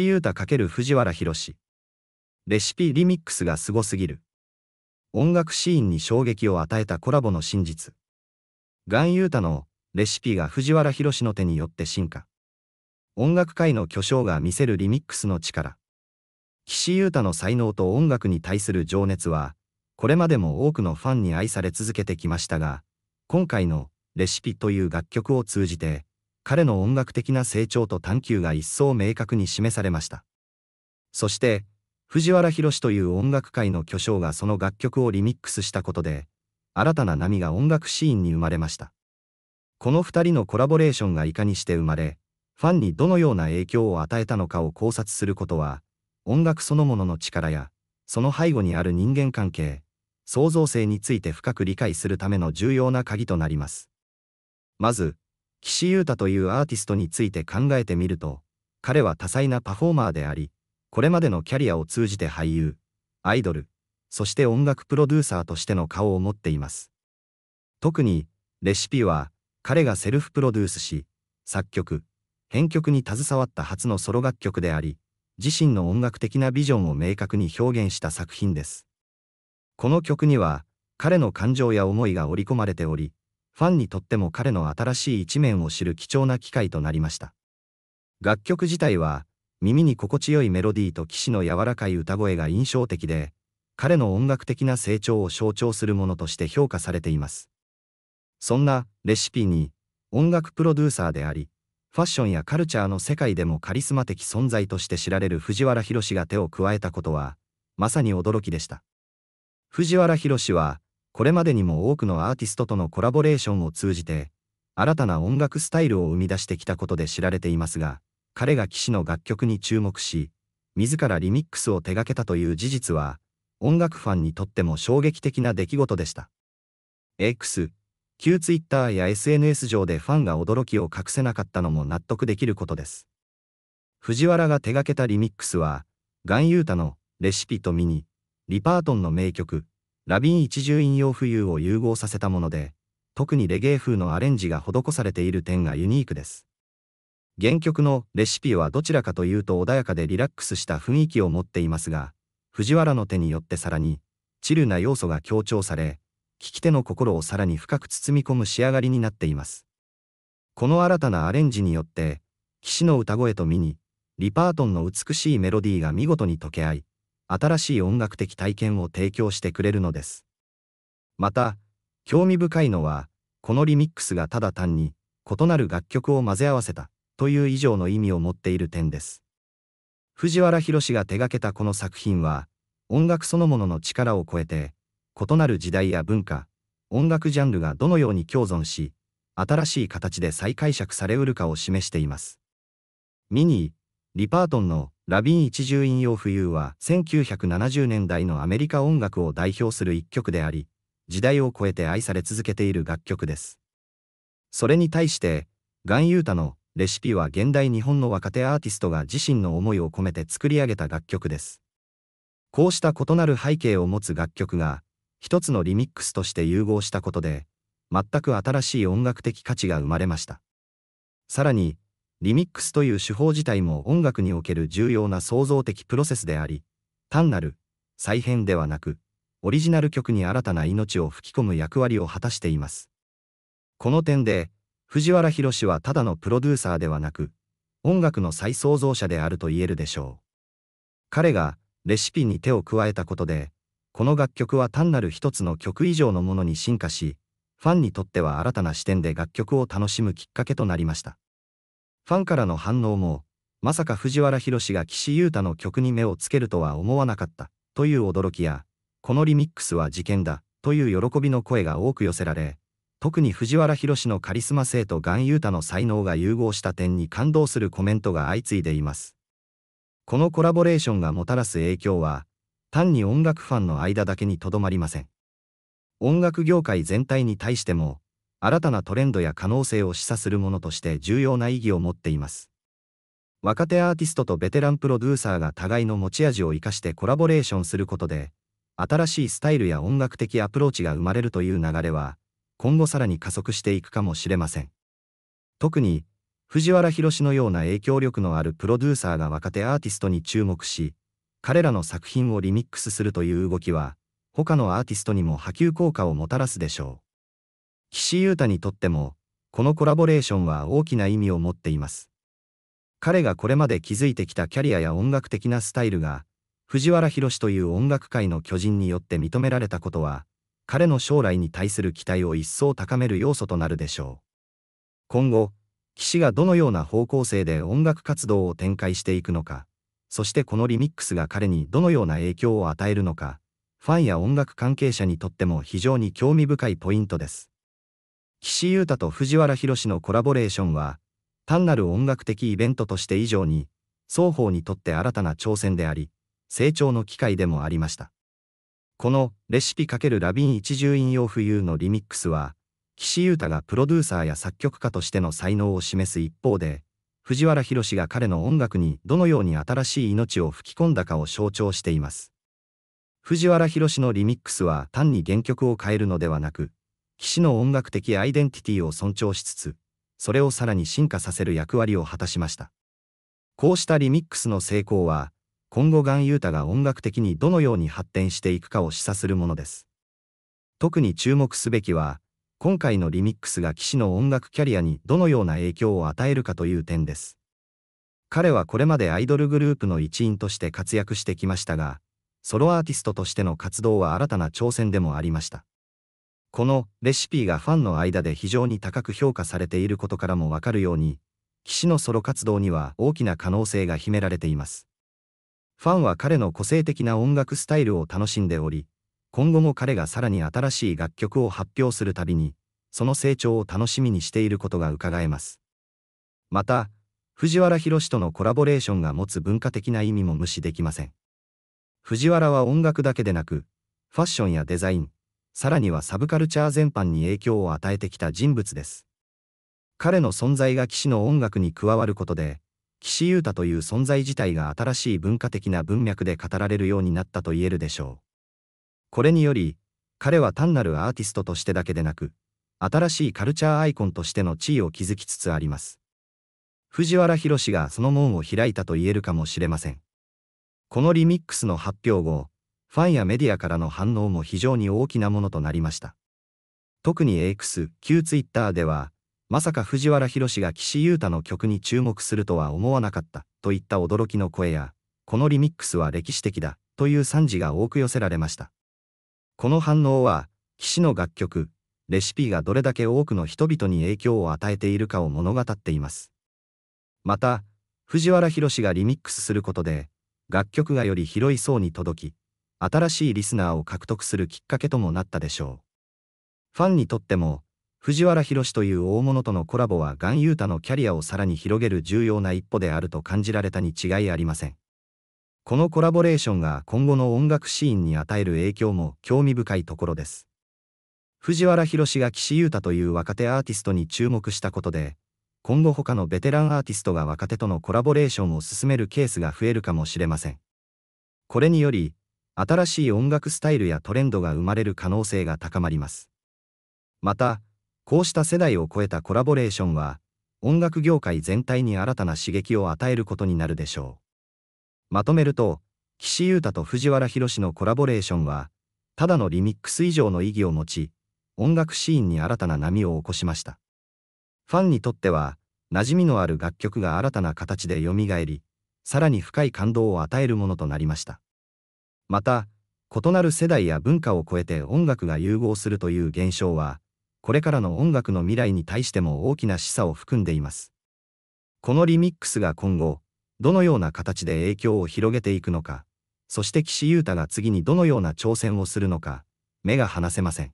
石井優太×藤原宏レシピリミックスがすごすぎる音楽シーンに衝撃を与えたコラボの真実ガン・ユータのレシピが藤原宏の手によって進化音楽界の巨匠が見せるリミックスの力岸優太の才能と音楽に対する情熱はこれまでも多くのファンに愛され続けてきましたが今回の「レシピ」という楽曲を通じて彼の音楽的な成長と探求が一層明確に示されました。そして、藤原宏という音楽界の巨匠がその楽曲をリミックスしたことで、新たな波が音楽シーンに生まれました。この2人のコラボレーションがいかにして生まれ、ファンにどのような影響を与えたのかを考察することは、音楽そのものの力や、その背後にある人間関係、創造性について深く理解するための重要な鍵となります。まず、岸優太というアーティストについて考えてみると、彼は多彩なパフォーマーであり、これまでのキャリアを通じて俳優、アイドル、そして音楽プロデューサーとしての顔を持っています。特に、レシピは、彼がセルフプロデュースし、作曲、編曲に携わった初のソロ楽曲であり、自身の音楽的なビジョンを明確に表現した作品です。この曲には、彼の感情や思いが織り込まれており、ファンにとっても彼の新しい一面を知る貴重な機会となりました。楽曲自体は、耳に心地よいメロディーと騎士の柔らかい歌声が印象的で、彼の音楽的な成長を象徴するものとして評価されています。そんなレシピに、音楽プロデューサーであり、ファッションやカルチャーの世界でもカリスマ的存在として知られる藤原宏が手を加えたことは、まさに驚きでした。藤原宏は、これまでにも多くのアーティストとのコラボレーションを通じて、新たな音楽スタイルを生み出してきたことで知られていますが、彼が騎士の楽曲に注目し、自らリミックスを手掛けたという事実は、音楽ファンにとっても衝撃的な出来事でした。X、旧 Twitter や SNS 上でファンが驚きを隠せなかったのも納得できることです。藤原が手掛けたリミックスは、ガンユータのレシピとミニ、リパートンの名曲、ラビン一重引用浮遊を融合させたもので、特にレゲエ風のアレンジが施されている点がユニークです。原曲のレシピはどちらかというと穏やかでリラックスした雰囲気を持っていますが、藤原の手によってさらに、チルな要素が強調され、聴き手の心をさらに深く包み込む仕上がりになっています。この新たなアレンジによって、騎士の歌声と見に、リパートンの美しいメロディーが見事に溶け合い、新しい音楽的体験を提供してくれるのです。また、興味深いのは、このリミックスがただ単に異なる楽曲を混ぜ合わせたという以上の意味を持っている点です。藤原宏が手がけたこの作品は、音楽そのものの力を超えて、異なる時代や文化、音楽ジャンルがどのように共存し、新しい形で再解釈されうるかを示しています。ミニー、リパートンのラビン一重引用浮遊は1970年代のアメリカ音楽を代表する一曲であり、時代を超えて愛され続けている楽曲です。それに対して、ガンユータのレシピは現代日本の若手アーティストが自身の思いを込めて作り上げた楽曲です。こうした異なる背景を持つ楽曲が、一つのリミックスとして融合したことで、全く新しい音楽的価値が生まれました。さらに、リミックスという手法自体も音楽における重要な創造的プロセスであり、単なる再編ではなく、オリジナル曲に新たな命を吹き込む役割を果たしています。この点で、藤原宏はただのプロデューサーではなく、音楽の再創造者であると言えるでしょう。彼がレシピに手を加えたことで、この楽曲は単なる一つの曲以上のものに進化し、ファンにとっては新たな視点で楽曲を楽しむきっかけとなりました。ファンからの反応も、まさか藤原宏が岸優太の曲に目をつけるとは思わなかったという驚きや、このリミックスは事件だという喜びの声が多く寄せられ、特に藤原宏のカリスマ性と岩優太の才能が融合した点に感動するコメントが相次いでいます。このコラボレーションがもたらす影響は、単に音楽ファンの間だけにとどまりません。音楽業界全体に対しても、新たなトレンドや可能性を示唆するものとして重要な意義を持っています。若手アーティストとベテランプロデューサーが互いの持ち味を生かしてコラボレーションすることで、新しいスタイルや音楽的アプローチが生まれるという流れは、今後さらに加速していくかもしれません。特に、藤原宏のような影響力のあるプロデューサーが若手アーティストに注目し、彼らの作品をリミックスするという動きは、他のアーティストにも波及効果をもたらすでしょう。岸優太にとっても、このコラボレーションは大きな意味を持っています。彼がこれまで築いてきたキャリアや音楽的なスタイルが、藤原宏という音楽界の巨人によって認められたことは、彼の将来に対する期待を一層高める要素となるでしょう。今後、岸がどのような方向性で音楽活動を展開していくのか、そしてこのリミックスが彼にどのような影響を与えるのか、ファンや音楽関係者にとっても非常に興味深いポイントです。岸優太と藤原宏のコラボレーションは、単なる音楽的イベントとして以上に、双方にとって新たな挑戦であり、成長の機会でもありました。このレシピ×ラビン一重引用浮遊のリミックスは、岸優太がプロデューサーや作曲家としての才能を示す一方で、藤原宏が彼の音楽にどのように新しい命を吹き込んだかを象徴しています。藤原宏のリミックスは単に原曲を変えるのではなく、騎士の音楽的アイデンティティを尊重しつつ、それをさらに進化させる役割を果たしました。こうしたリミックスの成功は、今後ガンユータが音楽的にどのように発展していくかを示唆するものです。特に注目すべきは、今回のリミックスが騎士の音楽キャリアにどのような影響を与えるかという点です。彼はこれまでアイドルグループの一員として活躍してきましたが、ソロアーティストとしての活動は新たな挑戦でもありました。このレシピがファンの間で非常に高く評価されていることからもわかるように、騎士のソロ活動には大きな可能性が秘められています。ファンは彼の個性的な音楽スタイルを楽しんでおり、今後も彼がさらに新しい楽曲を発表するたびに、その成長を楽しみにしていることがうかがえます。また、藤原宏とのコラボレーションが持つ文化的な意味も無視できません。藤原は音楽だけでなく、ファッションやデザイン、さらにはサブカルチャー全般に影響を与えてきた人物です。彼の存在が騎士の音楽に加わることで、岸優太という存在自体が新しい文化的な文脈で語られるようになったと言えるでしょう。これにより、彼は単なるアーティストとしてだけでなく、新しいカルチャーアイコンとしての地位を築きつつあります。藤原宏がその門を開いたと言えるかもしれません。このリミックスの発表後、ファンやメディアからの反応も非常に大きなものとなりました。特に X、旧ツイッターでは、まさか藤原宏が岸優太の曲に注目するとは思わなかったといった驚きの声や、このリミックスは歴史的だという賛辞が多く寄せられました。この反応は、岸の楽曲、レシピがどれだけ多くの人々に影響を与えているかを物語っています。また、藤原宏がリミックスすることで、楽曲がより広い層に届き、新しいリスナーを獲得するきっかけともなったでしょう。ファンにとっても、藤原宏という大物とのコラボはガンユータのキャリアをさらに広げる重要な一歩であると感じられたに違いありません。このコラボレーションが今後の音楽シーンに与える影響も興味深いところです。藤原宏が岸優太という若手アーティストに注目したことで、今後他のベテランアーティストが若手とのコラボレーションを進めるケースが増えるかもしれません。これにより、新しい音楽スタイルやトレンドが生まれる可能性が高まります。また、こうした世代を超えたコラボレーションは、音楽業界全体に新たな刺激を与えることになるでしょう。まとめると、岸優太と藤原宏のコラボレーションは、ただのリミックス以上の意義を持ち、音楽シーンに新たな波を起こしました。ファンにとっては、馴染みのある楽曲が新たな形で蘇り、さらに深い感動を与えるものとなりました。また、異なる世代や文化を超えて音楽が融合するという現象は、これからの音楽の未来に対しても大きな示唆を含んでいます。このリミックスが今後、どのような形で影響を広げていくのか、そして岸優太が次にどのような挑戦をするのか、目が離せません。